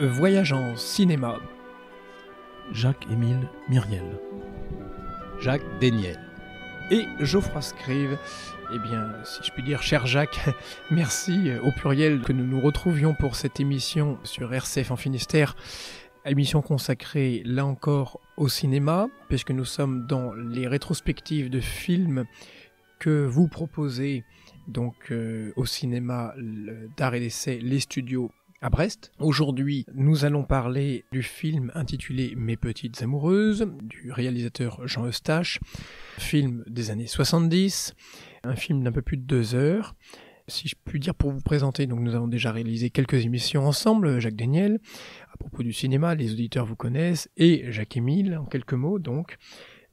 Voyage en cinéma. Jacques-Émile Myriel. Jacques Daniel Et Geoffroy Scrive. Eh bien, si je puis dire, cher Jacques, merci euh, au pluriel que nous nous retrouvions pour cette émission sur RCF en Finistère. Émission consacrée, là encore, au cinéma, puisque nous sommes dans les rétrospectives de films que vous proposez donc euh, au cinéma d'art et d'essai Les Studios à Brest. Aujourd'hui, nous allons parler du film intitulé Mes petites amoureuses du réalisateur Jean Eustache, film des années 70, un film d'un peu plus de deux heures. Si je puis dire pour vous présenter, donc nous avons déjà réalisé quelques émissions ensemble, Jacques Daniel, à propos du cinéma, les auditeurs vous connaissent, et jacques emile en quelques mots donc.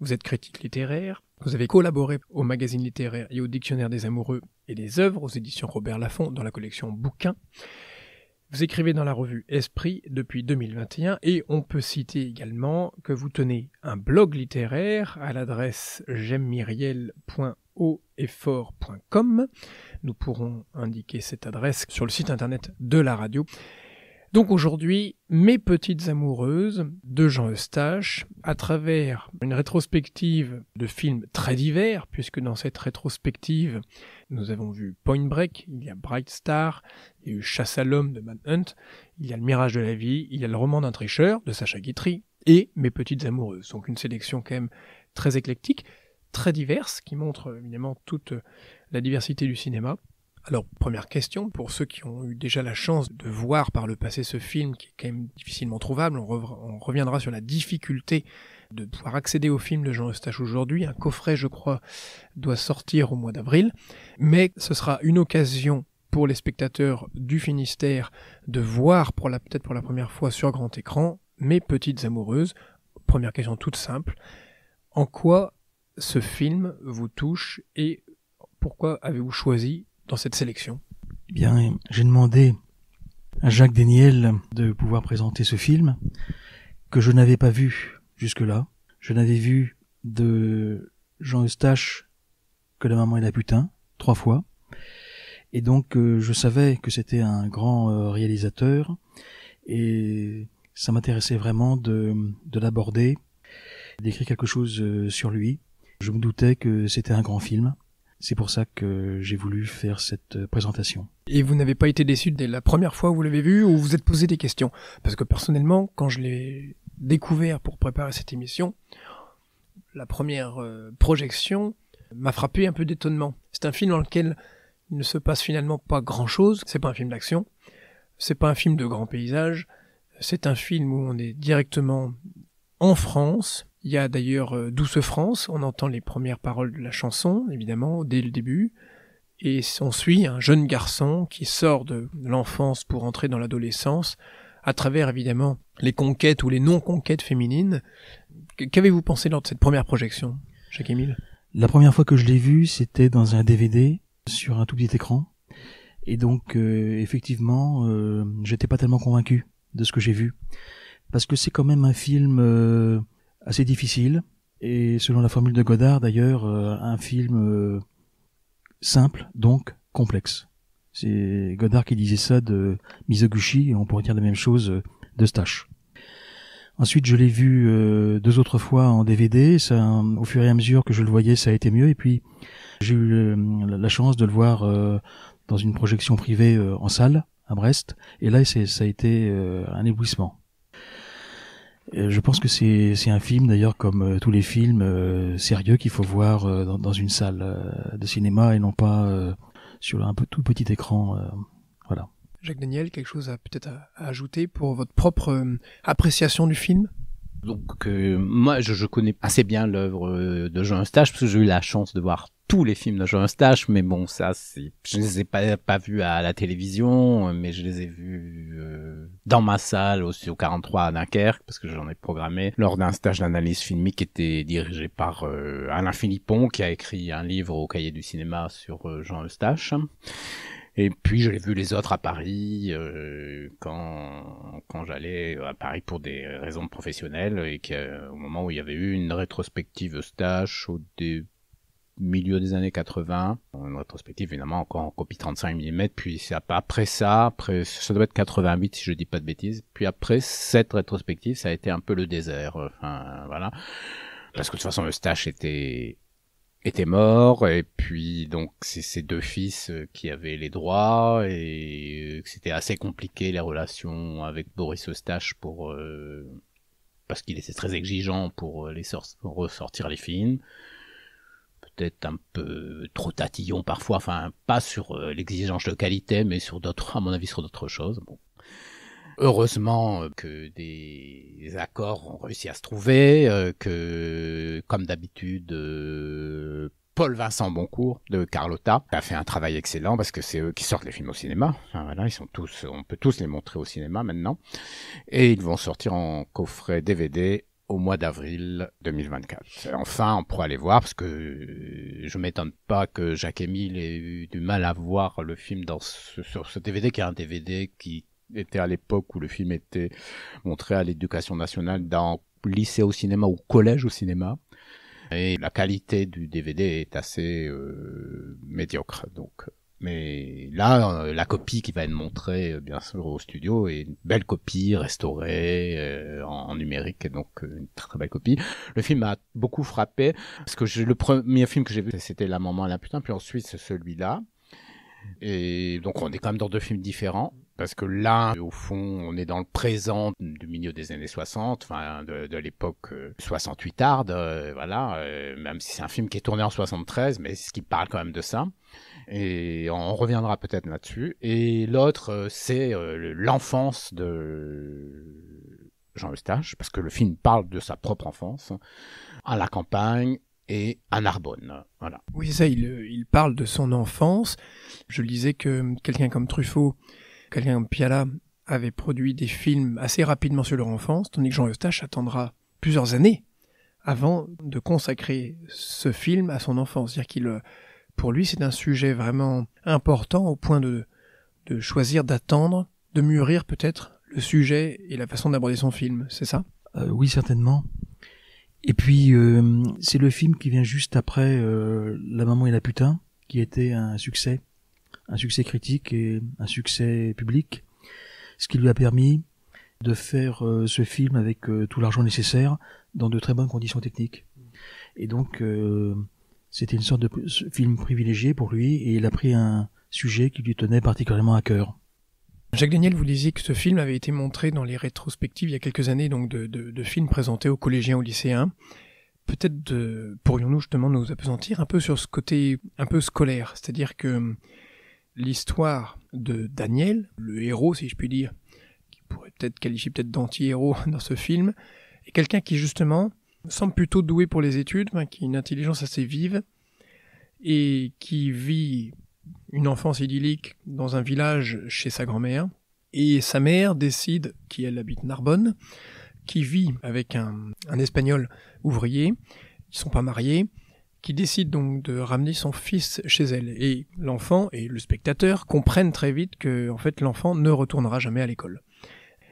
Vous êtes critique littéraire, vous avez collaboré au magazine littéraire et au dictionnaire des amoureux et des œuvres aux éditions Robert Laffont dans la collection Bouquins. Vous écrivez dans la revue Esprit depuis 2021 et on peut citer également que vous tenez un blog littéraire à l'adresse jemmyriel.hautefort.com. Nous pourrons indiquer cette adresse sur le site internet de la radio. Donc aujourd'hui, Mes Petites Amoureuses de Jean Eustache, à travers une rétrospective de films très divers, puisque dans cette rétrospective, nous avons vu Point Break, il y a Bright Star, il y a eu Chasse à l'homme de Hunt, il y a Le Mirage de la vie, il y a Le roman d'un tricheur de Sacha Guitry, et Mes Petites Amoureuses. Donc une sélection quand même très éclectique, très diverse, qui montre évidemment toute la diversité du cinéma. Alors, première question, pour ceux qui ont eu déjà la chance de voir par le passé ce film, qui est quand même difficilement trouvable, on, reviendra sur la difficulté de pouvoir accéder au film de Jean Eustache aujourd'hui. Un coffret, je crois, doit sortir au mois d'avril, mais ce sera une occasion pour les spectateurs du Finistère de voir peut-être pour la première fois sur grand écran Mes petites amoureuses. Première question toute simple. En quoi ce film vous touche et pourquoi avez-vous choisi dans cette sélection eh Bien, j'ai demandé à Jacques Daniel de pouvoir présenter ce film que je n'avais pas vu jusque-là. Je n'avais vu de Jean Eustache que la maman et la putain trois fois. Et donc euh, je savais que c'était un grand euh, réalisateur et ça m'intéressait vraiment de, l'aborder, d'écrire quelque chose euh, sur lui. Je me doutais que c'était un grand film c'est pour ça que j'ai voulu faire cette euh, présentation. Et vous n'avez pas été déçu dès la première fois où vous l'avez vu ou vous êtes posé des questions Parce que personnellement, quand je l'ai découvert pour préparer cette émission, la première euh, projection m'a frappé un peu d'étonnement. C'est un film dans lequel il ne se passe finalement pas grand-chose. C'est pas un film d'action, c'est pas un film de grand paysage. C'est un film où on est directement en France, il y a d'ailleurs euh, Douce France, on entend les premières paroles de la chanson, évidemment, dès le début, et on suit un jeune garçon qui sort de l'enfance pour entrer dans l'adolescence, à travers évidemment les conquêtes ou les non-conquêtes féminines. Qu'avez-vous pensé lors de cette première projection, Jacques-Émile La première fois que je l'ai vu, c'était dans un DVD sur un tout petit écran. Et donc, euh, effectivement, euh, j'étais pas tellement convaincu de ce que j'ai vu. Parce que c'est quand même un film euh, assez difficile, et selon la formule de Godard d'ailleurs, euh, un film euh, simple, donc complexe. C'est Godard qui disait ça de Mizoguchi, et on pourrait dire la même chose de Stache. Ensuite, je l'ai vu euh, deux autres fois en DVD. Ça, au fur et à mesure que je le voyais, ça a été mieux. Et puis, j'ai eu la chance de le voir dans une projection privée en salle à Brest. Et là, ça a été un éblouissement. Euh, je pense que c'est un film d'ailleurs comme euh, tous les films euh, sérieux qu'il faut voir dans, une salle de cinéma et non pas sur un peu tout petit écran. voilà. Jacques Daniel, quelque chose à peut-être ajouter pour votre propre appréciation du film donc moi je, je, connais assez bien l'œuvre de Jean Eustache parce que j'ai eu la chance de voir tous les films de Jean Eustache, mais bon, ça, c'est, je les ai pas, pas vus à la télévision, mais je les ai vus euh, dans ma salle aussi au 43 à Dunkerque, parce que j'en ai programmé lors d'un stage d'analyse filmique qui était dirigé par euh, Alain Philippon, qui a écrit un livre au cahier du cinéma sur Jean Eustache. Et puis je l'ai vu les autres à Paris euh, quand quand j'allais à Paris pour des raisons professionnelles et qu'au moment où il y avait eu une rétrospective Eustache au début milieu des années 80. En rétrospective, évidemment, encore en copie 35 mm. Puis après ça, après, ça doit être 88 si je dis pas de bêtises. Puis après cette rétrospective, ça a été un peu le désert. Euh, enfin, voilà. Parce que de toute façon, Eustache était était mort et puis donc c'est ses deux fils euh, qui avaient les droits et euh, c'était assez compliqué les relations avec Boris Eustache pour parce qu'il était très exigeant pour les ressortir les films peut-être un peu trop tatillon parfois, enfin pas sur euh, l'exigence de qualité, mais sur d'autres, à mon avis, sur d'autres choses. Heureusement euh, que des accords ont réussi à se trouver, euh, que comme d'habitude, Paul Vincent Boncourt de Carlotta a fait un travail excellent parce que c'est eux qui sortent les films au cinéma. voilà, ils sont tous, on peut tous les montrer au cinéma maintenant, et ils vont sortir en coffret DVD au mois d'avril 2024. Enfin, on pourra aller voir parce que euh, je m'étonne pas que Jacques émile ait eu du mal à voir le film dans sur ce DVD qui est un DVD qui était à l'époque où le film était montré à l'éducation nationale dans lycée au cinéma ou collège au cinéma. Et la qualité du DVD est assez euh, médiocre. Donc mais là, euh, la copie qui va être montrée, euh, bien sûr, au studio est une belle copie, restaurée euh, en, numérique, donc une très belle copie. Le film m'a beaucoup frappé, parce que le premier film que j'ai vu, c'était La Maman à la putain, puis ensuite c'est celui-là. Et donc on est quand même dans deux films différents. Parce que là, au fond, on est dans le présent du milieu des années 60, enfin de, de l'époque 68 tard voilà, même si c'est un film qui est tourné en 73, mais ce qui parle quand même de ça et on reviendra peut-être là-dessus. Et l'autre, euh, c'est euh, l'enfance de Jean Eustache, parce que le film parle de sa propre enfance, à la campagne et à Narbonne. Voilà. Oui, ça, il, euh, parle de son enfance. Je disais que hum, quelqu'un comme Truffaut, quelqu'un comme Piala, avait produit des films assez rapidement sur leur enfance, tandis que Jean Eustache attendra plusieurs années avant de consacrer ce film à son enfance. C'est-à-dire qu'il pour lui, c'est un sujet vraiment important au point de, de choisir d'attendre, de mûrir peut-être le sujet et la façon d'aborder son film, c'est ça euh, Oui, certainement. Et puis, euh, c'est le film qui vient juste après euh, La maman et la putain, qui était un succès, un succès critique et un succès public, ce qui lui a permis de faire euh, ce film avec euh, tout l'argent nécessaire dans de très bonnes conditions techniques. Et donc, euh, c'était une sorte de film privilégié pour lui et il a pris un sujet qui lui tenait particulièrement à cœur. Jacques Daniel, vous disiez que ce film avait été montré dans les rétrospectives il y a quelques années, donc de, films présentés aux collégiens, aux lycéens. Peut-être pourrions-nous justement nous appesantir un peu sur ce côté un peu scolaire, c'est-à-dire que hum, l'histoire de Daniel, le héros si je puis dire, qui pourrait peut-être qualifier peut-être d'anti-héros dans ce film, est quelqu'un qui justement semble plutôt doué pour les études, qui a une intelligence assez vive, et qui vit une enfance idyllique dans un village chez sa grand-mère. Et sa mère décide, qui elle habite Narbonne, qui vit avec un, Espagnol ouvrier, ils sont pas mariés, qui décide donc de ramener son fils chez elle. Et l'enfant et le spectateur comprennent très vite que, en fait, l'enfant ne retournera jamais à l'école.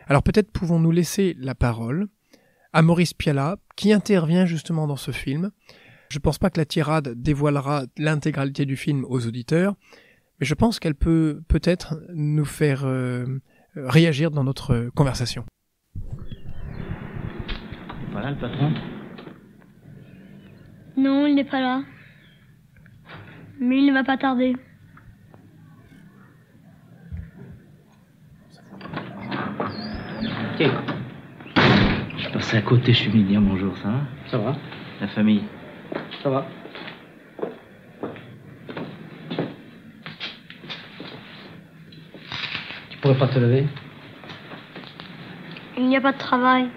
Alors peut-être pouvons-nous laisser la parole à Maurice Piala, qui intervient justement dans ce film. Je pense pas que la tirade dévoilera l'intégralité du film aux auditeurs, mais je pense qu'elle peut peut-être nous faire euh, réagir dans notre conversation. Voilà le patron Non, il n'est pas là. Mais il ne va pas tarder. Ok. C'est à côté, je suis mignon, bonjour, ça va Ça va. La famille Ça va. Tu pourrais pas te lever Il n'y a pas de travail.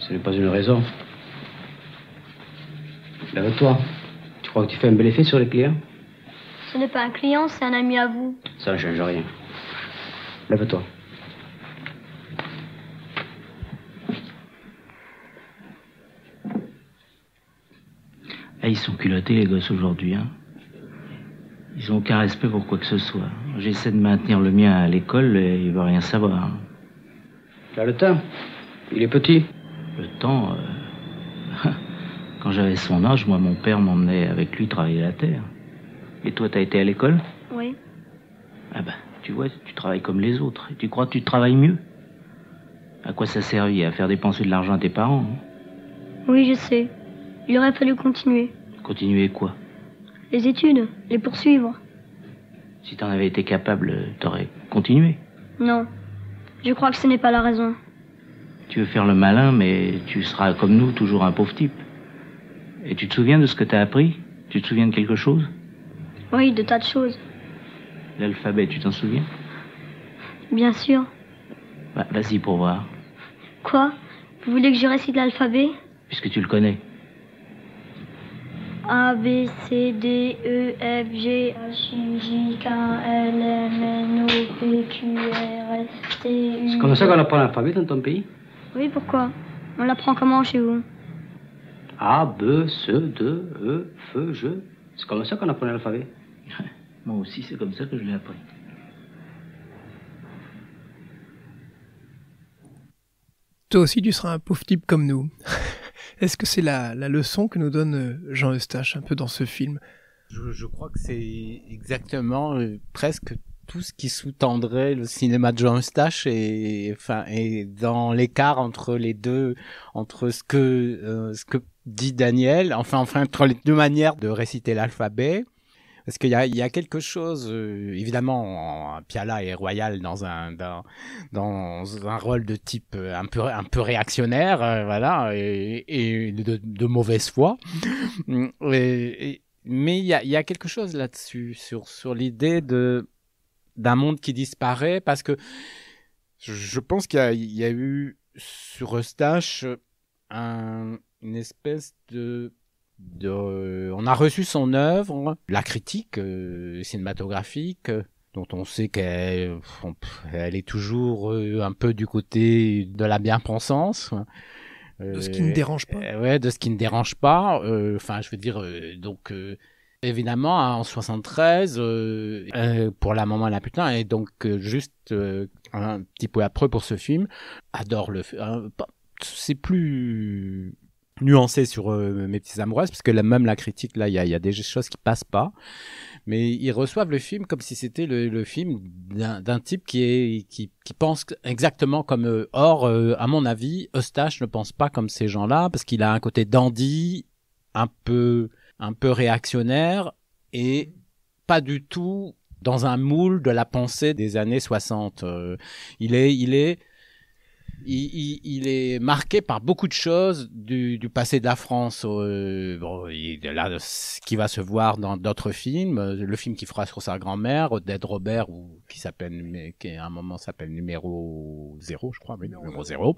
Ce n'est pas une raison. Lève-toi. Tu crois que tu fais un bel effet sur les clients Ce n'est pas un client, c'est un ami à vous. Ça ne change rien. Lève-toi. ils sont culottés, les gosses, aujourd'hui. Hein. Ils ont aucun respect pour quoi que ce soit. J'essaie de maintenir le mien à l'école et il veut rien savoir. Hein. le temps, il est petit. Le temps. Euh, quand j'avais son âge, moi, mon père m'emmenait avec lui travailler la terre. Et toi, t'as été à l'école Oui. Ah ben, tu vois, tu travailles comme les autres. tu crois que tu travailles mieux À quoi ça servit À faire dépenser de l'argent à tes parents hein Oui, je sais. Il aurait fallu continuer. Continuer quoi Les études, les poursuivre. Si t'en avais été capable, t'aurais continué. Non, je crois que ce n'est pas la raison. Tu veux faire le malin, mais tu seras comme nous, toujours un pauvre type. Et tu te souviens de ce que t'as appris Tu te souviens de quelque chose Oui, de tas de choses. L'alphabet, tu t'en souviens Bien sûr. Bah, vas-y pour voir. Quoi Vous voulez que je récite l'alphabet Puisque tu le connais. A, B, C, D, E, F, G, H, I, J, K, L, M, N, O, P, Q, R, S, T, U. C'est comme ça qu'on apprend l'alphabet dans ton pays Oui, pourquoi On l'apprend comment chez vous A, B, C, D, E, F, G. C'est comme ça qu'on apprend l'alphabet. Moi aussi, c'est comme ça que je l'ai appris. Toi aussi, tu seras un pauvre type comme nous. Est-ce que c'est la, la, leçon que nous donne euh, Jean Eustache un peu dans ce film je, crois que c'est exactement euh, presque tout ce qui sous-tendrait le cinéma de Jean Eustache et enfin et dans l'écart entre les deux entre ce que euh, ce que dit Daniel enfin enfin entre les deux manières de réciter l'alphabet parce qu'il y a, quelque chose, euh, évidemment, en, Piala est royal dans un, dans, dans, un rôle de type euh, un peu, un peu réactionnaire, euh, voilà, et, de, mauvaise foi. Mm, mais il y a, quelque chose là-dessus, sur, sur l'idée de, d'un monde qui disparaît, parce que je pense qu'il y, a, eu sur Eustache une espèce de de, euh, on a reçu son œuvre, la critique euh, cinématographique, euh, dont on sait qu'elle est toujours un peu du côté de la bien-pensance. Hein. de ce qui ne dérange pas. ouais, de ce qui ne dérange pas. Enfin, je veux dire, donc. Évidemment, hein, en 73, pour la maman et la putain, et donc juste un petit peu après pour ce film, adore le, c'est plus nuancé sur euh, mes petits Amoureuses, parce que même la critique là il y, a, des choses qui passent pas mais ils reçoivent le film comme si c'était le, film d'un type qui est qui, pense exactement comme euh, or euh, à mon avis Eustache ne pense pas comme ces gens là parce qu'il a un côté dandy un peu un peu réactionnaire et pas du tout dans un moule de la pensée des années 60 il est il est il, est marqué par beaucoup de choses du, passé de la France. Euh, bon, ce qui va se voir dans d'autres films, le film qu'il fera sur sa grand-mère, Dead Robert, ou qui s'appelle, qui à un moment s'appelle numéro Zéro, je crois, numéro zéro.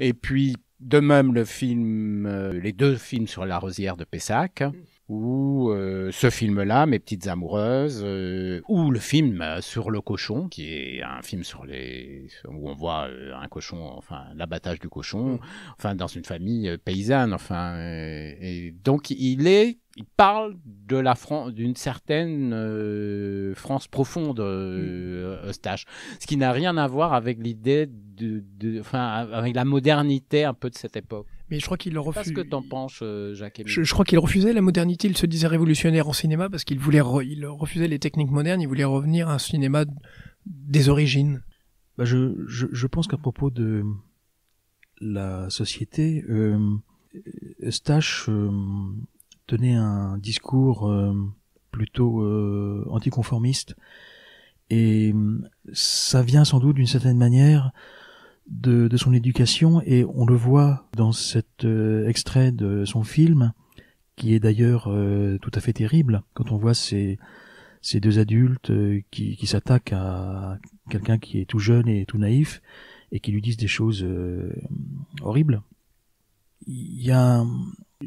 Et puis, de même, le film, euh, les deux films sur la rosière de Pessac. Mm ou euh, ce film-là, Mes petites amoureuses, euh, ou le film sur le cochon, qui est un film sur les où on voit euh, un cochon, enfin l'abattage du cochon, mm. enfin dans une famille paysanne, enfin et donc il est, il parle de la France, d'une certaine France profonde, mm. Eustache, ce qui n'a rien à voir avec l'idée de, de, enfin avec la modernité un peu de cette époque mais je crois qu'il refusait. Euh, je, crois qu'il refusait la modernité. Il se disait révolutionnaire en cinéma parce qu'il voulait, il refusait les techniques modernes. Il voulait revenir à un cinéma des origines. Bah je, je, je, pense qu'à propos de la société, euh, Stache euh, tenait un discours euh, plutôt euh, anticonformiste. Et ça vient sans doute d'une certaine manière de, son éducation et on le voit dans cet euh, extrait de son film qui est d'ailleurs euh, tout à fait terrible quand on voit ces, ces deux adultes euh, qui, qui s'attaquent à quelqu'un qui est tout jeune et tout naïf et qui lui disent des choses horribles. Il y a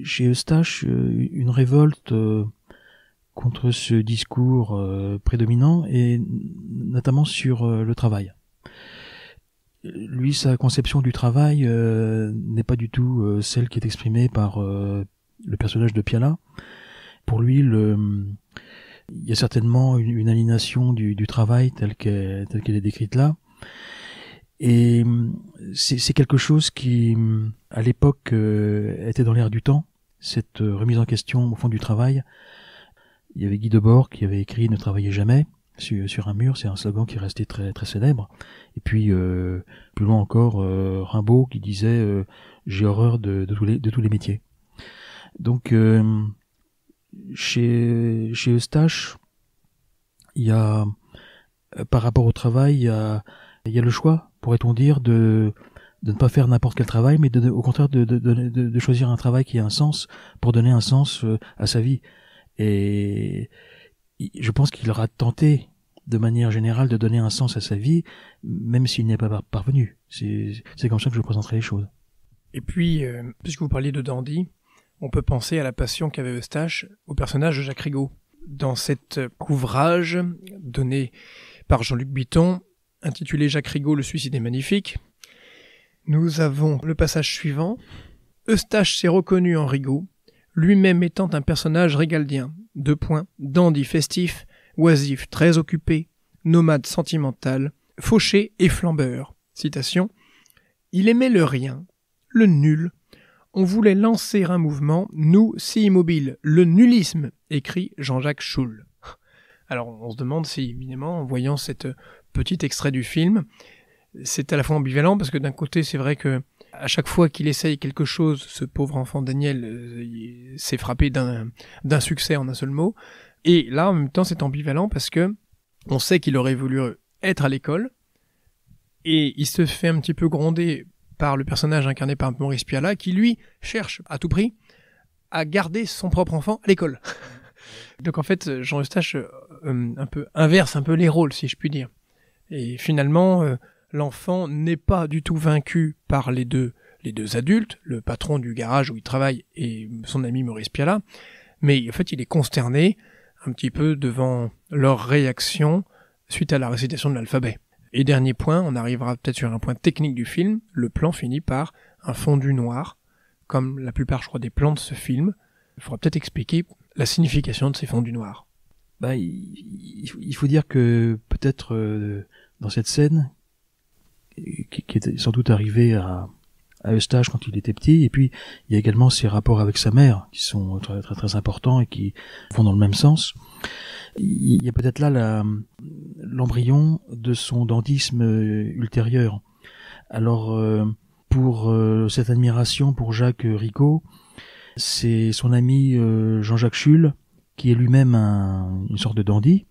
chez Eustache une révolte contre ce discours prédominant et notamment sur le travail lui, sa conception du travail euh, n'est pas du tout euh, celle qui est exprimée par euh, le personnage de Piala. Pour lui, le, il y a certainement une, une aliénation du, travail telle qu'elle, est décrite là. Et c'est, c'est quelque chose qui, à l'époque, était dans l'air du temps, cette remise en question au fond du travail. Il y avait Guy Debord qui avait écrit Ne travaillez jamais, sur, un mur, c'est un slogan qui est resté très très célèbre. Et puis euh, plus loin encore, euh, Rimbaud qui disait euh, j'ai horreur de, tous les de tous les métiers. Donc chez chez Eustache, il y a par rapport au travail, il y a, le choix, pourrait-on dire, de ne pas faire n'importe quel travail, mais au contraire de, de, choisir un travail qui a un sens pour donner un sens à sa vie. Et je pense qu'il aura tenté de manière générale, de donner un sens à sa vie, même s'il n'est pas parvenu. C'est comme ça que je présenterai les choses. Et puis, euh, puisque vous parliez de Dandy, on peut penser à la passion qu'avait Eustache au personnage de Jacques Rigaud. Dans cet euh, ouvrage donné par Jean-Luc Bitton, intitulé Jacques Rigaud, le suicide est magnifique, nous avons le passage suivant. Eustache s'est reconnu en Rigaud, lui-même étant un personnage régaldien. Deux points, dandy festif, oisif très occupé, nomade sentimental, fauché et flambeur. Citation. Il aimait le rien, le nul. On voulait lancer un mouvement, nous si immobiles, le nullisme, écrit Jean-Jacques Schull. Alors on se demande si, évidemment, en voyant cet petit extrait du film, c'est à la fois ambivalent parce que d'un côté c'est vrai que à chaque fois qu'il essaye quelque chose, ce pauvre enfant Daniel euh, s'est frappé d'un succès en un seul mot. Et là, en même temps, c'est ambivalent parce que on sait qu'il aurait voulu être à l'école et il se fait un petit peu gronder par le personnage incarné par Maurice Piala qui lui cherche à tout prix à garder son propre enfant à l'école. Donc en fait, Jean Eustache euh, euh, un peu inverse un peu les rôles si je puis dire. Et finalement, euh, l'enfant n'est pas du tout vaincu par les deux les deux adultes, le patron du garage où il travaille et son ami Maurice Piala, mais en fait, il est consterné un petit peu devant leur réaction suite à la récitation de l'alphabet. Et dernier point, on arrivera peut-être sur un point technique du film, le plan finit par un fondu noir, comme la plupart je crois des plans de ce film. Il faudra peut-être expliquer la signification de ces fondus noirs. Bah, il, faut dire que peut-être euh, dans cette scène, qui, est sans doute arrivée à, à Eustache quand il était petit. Et puis, il y a également ses rapports avec sa mère, qui sont très, très, très importants et qui vont dans le même sens. Il y a peut-être là l'embryon de son dandisme euh, ultérieur. Alors, euh, pour euh, cette admiration pour Jacques Rico, c'est son ami Jean-Jacques Schull, qui est lui-même une sorte de dandy,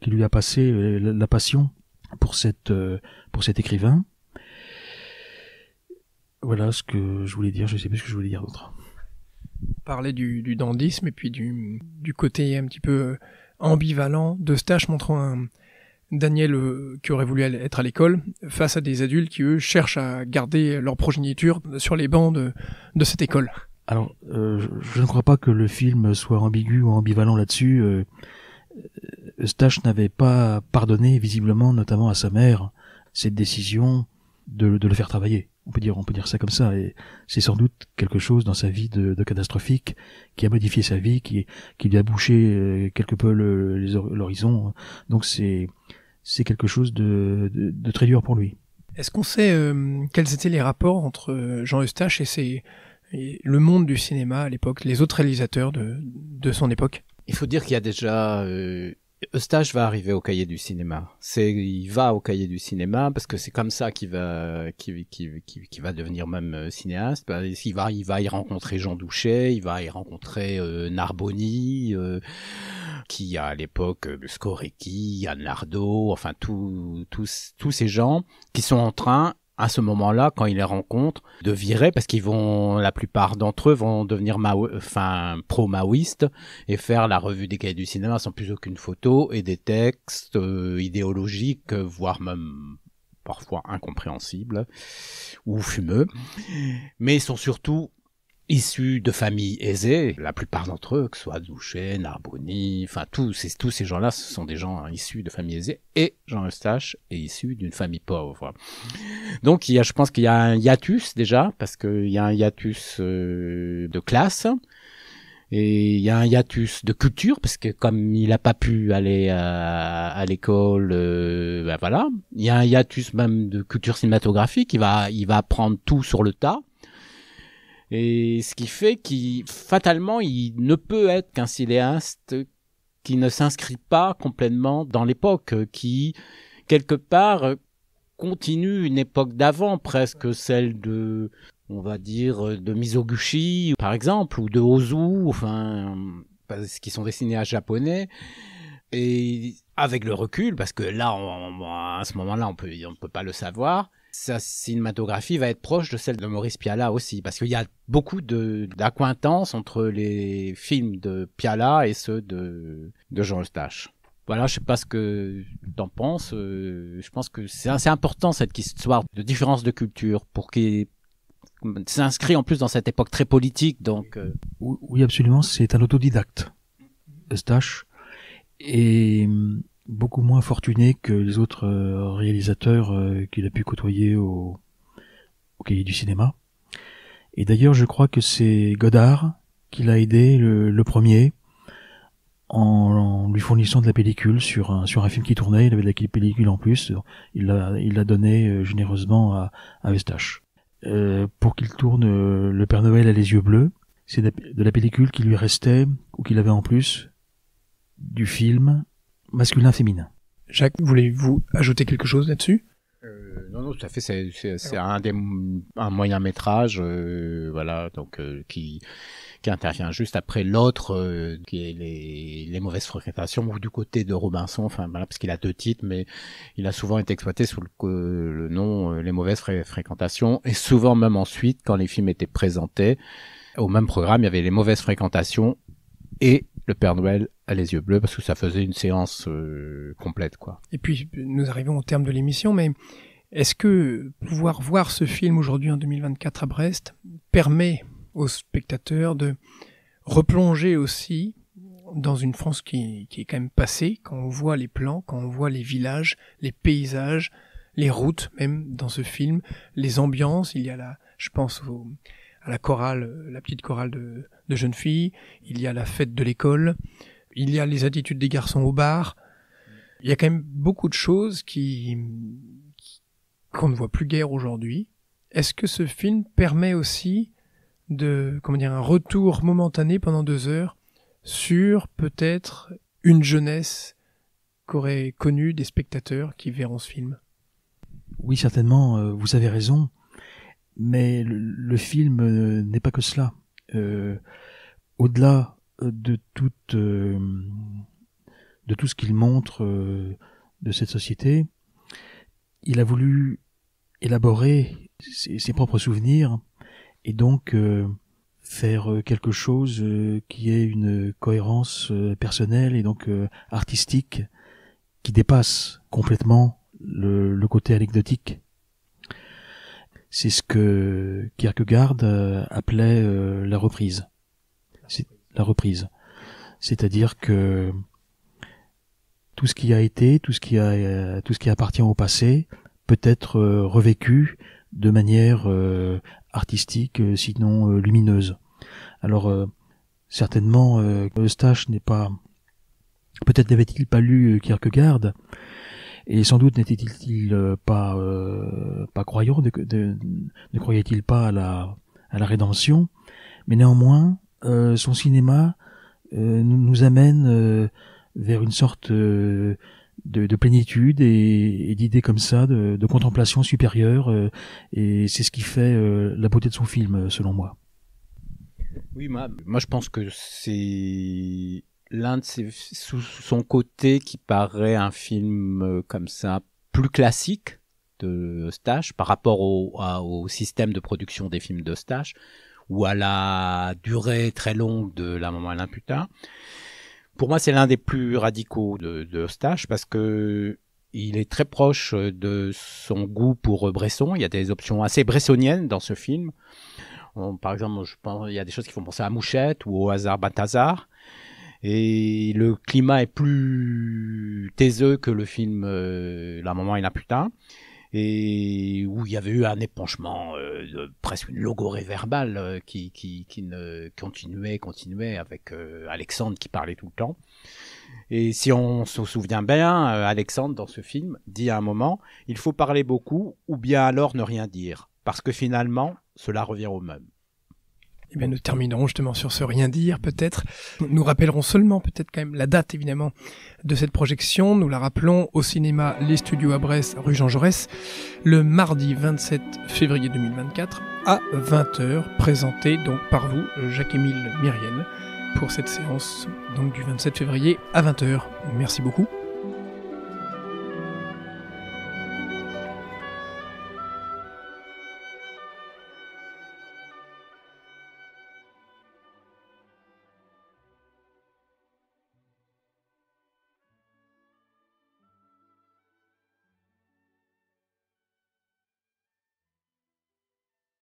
qui lui a passé la passion pour, cette, pour cet écrivain voilà ce que je voulais dire, je sais plus ce que je voulais dire d'autre. Parler du, du, dandisme et puis du, côté un petit peu euh, ambivalent de Stache montrant un Daniel euh, qui aurait voulu être à l'école face à des adultes qui eux cherchent à garder leur progéniture sur les bancs de, cette école. Alors, euh, je, ne crois pas que le film soit ambigu ou ambivalent là-dessus. Stache Eustache n'avait pas pardonné visiblement, notamment à sa mère, cette décision de le faire travailler on peut dire, on peut dire ça comme ça. Et c'est sans doute quelque chose dans sa vie de, catastrophique qui a modifié sa vie, qui, qui lui a bouché euh, quelque peu l'horizon. Donc c'est, c'est quelque chose de, de, très dur pour lui. Est-ce qu'on sait euh, quels étaient les rapports entre euh, Jean Eustache et, le monde du cinéma à l'époque, les autres réalisateurs de, de son époque Il faut dire qu'il y a déjà Eustache va arriver au cahier du cinéma. C'est, il va au cahier du cinéma parce que c'est comme ça qu'il va, qu'il, va devenir même euh, cinéaste. Bah, il va, il va y rencontrer Jean Douchet, il va y rencontrer euh, Narboni, euh, qui à l'époque euh, Scorecki, Anne nardo enfin tous, tous, tous ces gens qui sont en train à ce moment-là, quand ils les rencontrent, de virer parce qu'ils vont, la plupart d'entre eux vont devenir enfin, pro-maoïstes et faire la revue des cahiers du cinéma sans plus aucune photo et des textes euh, idéologiques, voire même parfois incompréhensibles ou fumeux. Mais ils sont surtout issus de familles aisées, la plupart d'entre eux, que ce soit Douchet, Narboni, enfin tous ces, tous ces gens-là, ce sont des gens hein, issus de familles aisées, et Jean Eustache est issu d'une famille pauvre. Donc il y a, je pense qu'il y a un hiatus déjà, parce qu'il y a un hiatus euh, de classe, et il y a un hiatus de culture parce que comme il n'a pas pu aller à, l'école, euh, ben voilà, il y a un hiatus même de culture cinématographique. Il va, il va prendre tout sur le tas. Et ce qui fait qu'il, fatalement, il ne peut être qu'un cinéaste qui ne s'inscrit pas complètement dans l'époque, qui, quelque part, continue une époque d'avant, presque celle de, on va dire, de Mizoguchi, par exemple, ou de Ozu, enfin, parce qu'ils sont dessinés à japonais. Et avec le recul, parce que là, à ce moment-là, on peut, on peut pas le savoir, sa cinématographie va être proche de celle de Maurice Piala aussi, parce qu'il y a beaucoup d'acquaintances entre les films de Piala et ceux de, de Jean Eustache. Voilà, je sais pas ce que t'en penses. Euh, je pense que c'est assez important cette histoire de différence de culture pour qu'il s'inscrit en plus dans cette époque très politique. Donc euh. oui, absolument, c'est un autodidacte, Eustache, et beaucoup moins fortuné que les autres euh, réalisateurs euh, qu'il a pu côtoyer au, au cahier du cinéma. Et d'ailleurs, je crois que c'est Godard qui l'a aidé le, premier en, lui fournissant de la pellicule sur un, sur un film qui tournait. Il avait de la pellicule en plus. Il l'a il l'a donné euh, généreusement à, Vestache. pour qu'il tourne Le Père Noël à les yeux bleus. C'est de la pellicule qui lui restait ou qu'il avait en plus du film masculin-féminin. Jacques, voulez-vous ajouter quelque chose là-dessus euh, non, non, tout à fait. C'est un, un moyen métrage, euh, voilà, donc euh, qui qui intervient juste après l'autre, euh, qui est les, mauvaises fréquentations ou du côté de Robinson. Enfin, voilà, parce qu'il a deux titres, mais il a souvent été exploité sous le, nom les mauvaises fréquentations et souvent même ensuite quand les films étaient présentés au même programme, il y avait les mauvaises fréquentations et le Père Noël à les yeux bleus parce que ça faisait une séance euh, complète quoi. Et puis nous arrivons au terme de l'émission, mais est-ce que pouvoir voir ce film aujourd'hui en 2024 à Brest permet aux spectateurs de replonger aussi dans une France qui, est quand même passée, quand on voit les plans, quand on voit les villages, les paysages, les routes même dans ce film, les ambiances, il y a la, je pense au, à la chorale, la petite chorale de, de jeunes filles, il y a la fête de l'école, il y a les attitudes des garçons au bar. Il y a quand même beaucoup de choses qui, qu'on ne voit plus guère aujourd'hui. Est-ce que ce film permet aussi de comment dire un retour momentané pendant deux heures sur peut-être une jeunesse qu'auraient connue des spectateurs qui verront ce film Oui, certainement, euh, vous avez raison. Mais le, film euh, n'est pas que cela. Euh, au-delà euh, de, toute, euh, de tout ce qu'il montre euh, de cette société. Il a voulu élaborer ses, propres souvenirs et donc faire quelque chose qui ait une cohérence personnelle et donc artistique qui dépasse complètement le côté anecdotique. C'est ce que Kierkegaard appelait la reprise la reprise. C'est-à-dire que tout ce qui a été, tout ce qui a, euh, tout ce qui appartient au passé, peut être euh, revécu de manière euh, artistique, sinon lumineuse. Alors certainement, Eustache n'est pas, peut-être n'avait-il pas lu Kierkegaard, et sans doute n'était-il pas pas croyant, ne croyait-il pas à la à la rédemption, mais néanmoins, euh, son cinéma euh, nous, amène euh, vers une sorte de, plénitude et, d'idées comme ça, de, contemplation supérieure, et c'est ce qui fait la beauté de son film, selon moi. Oui, moi, je pense que c'est l'un de ses, sous son côté qui paraît un film comme ça plus classique de Stache par rapport au, système de production des films de ou à la durée très longue de la maman et Putain. Pour moi, c'est l'un des plus radicaux de, de parce que il est très proche de son goût pour Bresson. Il y a des options assez bressoniennes dans ce film. par exemple, je pense, il y a des choses qui font penser à Mouchette ou au hasard Balthazar. Et le climat est plus taiseux que le film euh, La maman et la et où il y avait eu un épanchement, euh, presque une logorée verbale euh, qui, qui, qui, ne continuait, continuait avec euh, Alexandre qui parlait tout le temps. Et si on se souvient bien, Alexandre dans ce film dit à un moment, il faut parler beaucoup ou bien alors ne rien dire, parce que finalement, cela revient au même. Eh bien, nous terminerons justement sur ce rien dire, peut-être. Nous rappellerons seulement, peut-être quand même, la date, évidemment, de cette projection. Nous la rappelons au cinéma Les Studios à Brest, rue Jean Jaurès, le mardi 27 février 2024 à 20h, présenté donc par vous, Jacques-Émile Myriel, pour cette séance donc du 27 février à 20h. Merci beaucoup.